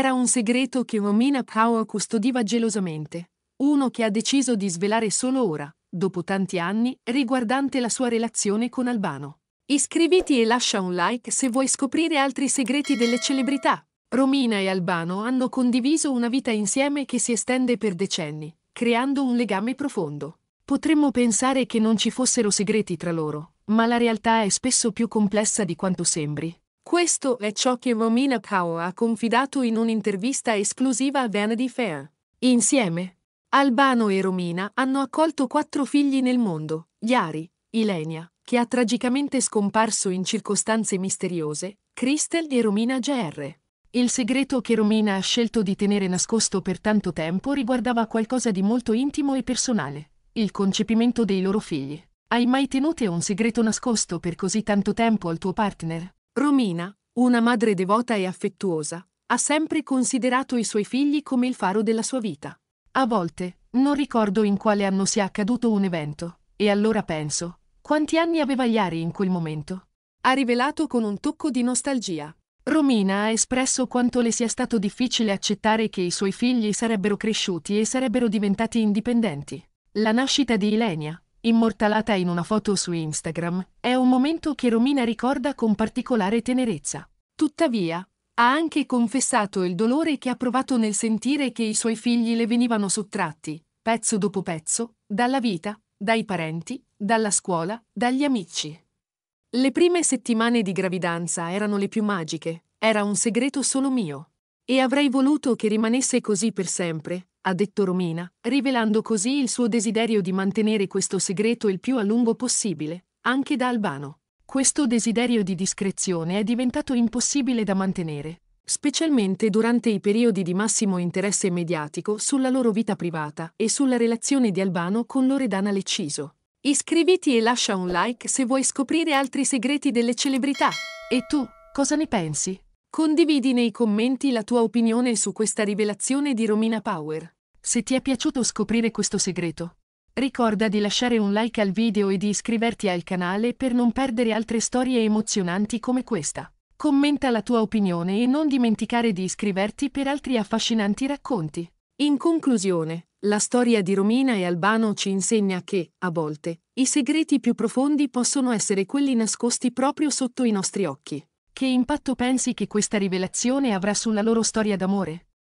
Era un segreto che Romina Power custodiva gelosamente, uno che ha deciso di svelare solo ora, dopo tanti anni, riguardante la sua relazione con Albano. Iscriviti e lascia un like se vuoi scoprire altri segreti delle celebrità. Romina e Albano hanno condiviso una vita insieme che si estende per decenni, creando un legame profondo. Potremmo pensare che non ci fossero segreti tra loro, ma la realtà è spesso più complessa di quanto sembri. Questo è ciò che Romina Power ha confidato in un'intervista esclusiva a Vanity Fair. Insieme, Albano e Romina hanno accolto quattro figli nel mondo, Yari, Ilenia, che ha tragicamente scomparso in circostanze misteriose, Crystal e Romina GR. Il segreto che Romina ha scelto di tenere nascosto per tanto tempo riguardava qualcosa di molto intimo e personale, il concepimento dei loro figli. Hai mai tenuto un segreto nascosto per così tanto tempo al tuo partner? Romina, una madre devota e affettuosa, ha sempre considerato i suoi figli come il faro della sua vita. A volte, non ricordo in quale anno sia accaduto un evento, e allora penso, quanti anni aveva Iari in quel momento? Ha rivelato con un tocco di nostalgia. Romina ha espresso quanto le sia stato difficile accettare che i suoi figli sarebbero cresciuti e sarebbero diventati indipendenti. La nascita di Ilenia, immortalata in una foto su Instagram, è un momento che Romina ricorda con particolare tenerezza. Tuttavia, ha anche confessato il dolore che ha provato nel sentire che i suoi figli le venivano sottratti, pezzo dopo pezzo, dalla vita, dai parenti, dalla scuola, dagli amici. Le prime settimane di gravidanza erano le più magiche, era un segreto solo mio. E avrei voluto che rimanesse così per sempre, ha detto Romina, rivelando così il suo desiderio di mantenere questo segreto il più a lungo possibile, anche da Albano. Questo desiderio di discrezione è diventato impossibile da mantenere, specialmente durante i periodi di massimo interesse mediatico sulla loro vita privata e sulla relazione di Albano con Loredana Lecciso. Iscriviti e lascia un like se vuoi scoprire altri segreti delle celebrità. E tu, cosa ne pensi? Condividi nei commenti la tua opinione su questa rivelazione di Romina Power. Se ti è piaciuto scoprire questo segreto, ricorda di lasciare un like al video e di iscriverti al canale per non perdere altre storie emozionanti come questa. Commenta la tua opinione e non dimenticare di iscriverti per altri affascinanti racconti. In conclusione, la storia di Romina e Albano ci insegna che, a volte, i segreti più profondi possono essere quelli nascosti proprio sotto i nostri occhi. Che impatto pensi che questa rivelazione avrà sulla loro storia d'amore?